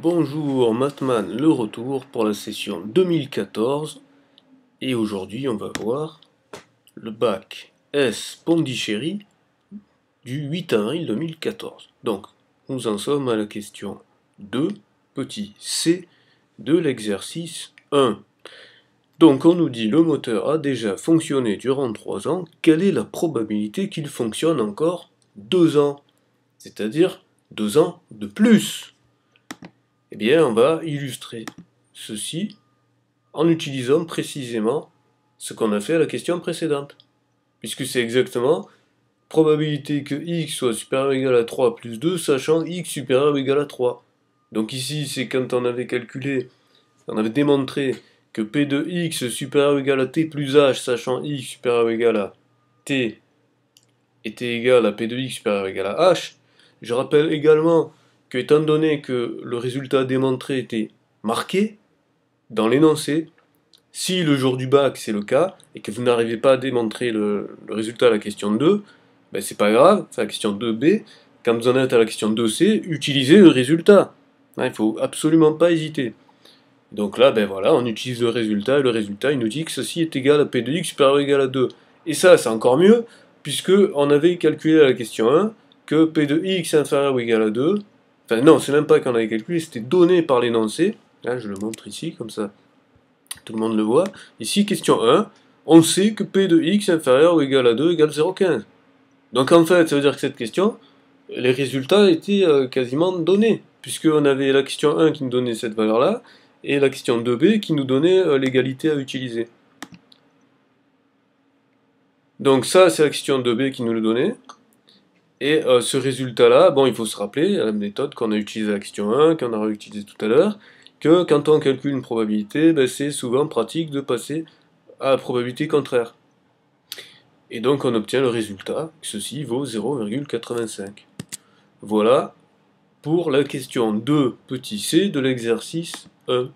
Bonjour Matman, le retour pour la session 2014 et aujourd'hui on va voir le bac S Pondichéry du 8 avril 2014. Donc nous en sommes à la question 2, petit c de l'exercice 1. Donc on nous dit le moteur a déjà fonctionné durant 3 ans, quelle est la probabilité qu'il fonctionne encore 2 ans C'est-à-dire 2 ans de plus eh bien, on va illustrer ceci en utilisant précisément ce qu'on a fait à la question précédente. Puisque c'est exactement probabilité que x soit supérieur ou égal à 3 plus 2, sachant x supérieur ou égal à 3. Donc ici, c'est quand on avait calculé, on avait démontré que p de x supérieur ou égal à t plus h, sachant x supérieur ou égal à t était égal à p de x supérieur ou égal à h. Je rappelle également que, étant donné que le résultat démontré était marqué dans l'énoncé, si le jour du bac c'est le cas, et que vous n'arrivez pas à démontrer le, résultat à la question 2, ben c'est pas grave, c'est la question 2b. Quand vous en êtes à la question 2c, utilisez le résultat. Hein, il ne faut absolument pas hésiter. Donc là, ben voilà, on utilise le résultat, et le résultat, il nous dit que ceci est égal à p de x supérieur ou égal à 2. Et ça, c'est encore mieux, puisque on avait calculé à la question 1 que p de x inférieur ou égal à 2, Enfin, non, c'est même pas qu'on avait calculé, c'était donné par l'énoncé. Là, je le montre ici, comme ça, tout le monde le voit. Ici, question 1, on sait que P de x inférieur ou égal à 2 égale 0,15. Donc en fait, ça veut dire que cette question, les résultats étaient euh, quasiment donnés, puisqu'on avait la question 1 qui nous donnait cette valeur-là, et la question 2b qui nous donnait euh, l'égalité à utiliser. Donc ça, c'est la question 2b qui nous le donnait. Et euh, ce résultat-là, bon, il faut se rappeler à la méthode qu'on a utilisée à la question 1, qu'on a réutilisée tout à l'heure, que quand on calcule une probabilité, ben, c'est souvent pratique de passer à la probabilité contraire. Et donc on obtient le résultat, ceci vaut 0,85. Voilà pour la question 2 petit c de l'exercice 1.